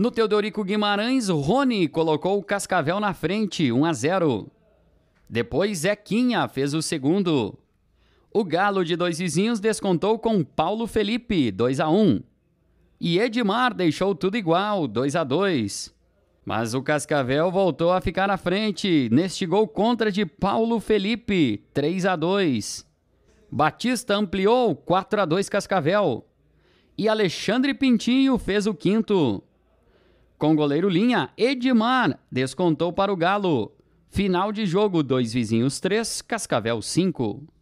No Teodorico Guimarães, Rony colocou o Cascavel na frente, 1 a 0. Depois, Zequinha fez o segundo. O Galo de Dois Vizinhos descontou com Paulo Felipe, 2 a 1. E Edmar deixou tudo igual, 2 a 2. Mas o Cascavel voltou a ficar à frente neste gol contra de Paulo Felipe, 3 a 2. Batista ampliou 4 a 2 Cascavel. E Alexandre Pintinho fez o quinto. Com goleiro linha, Edman descontou para o Galo. Final de jogo: dois vizinhos 3, Cascavel 5.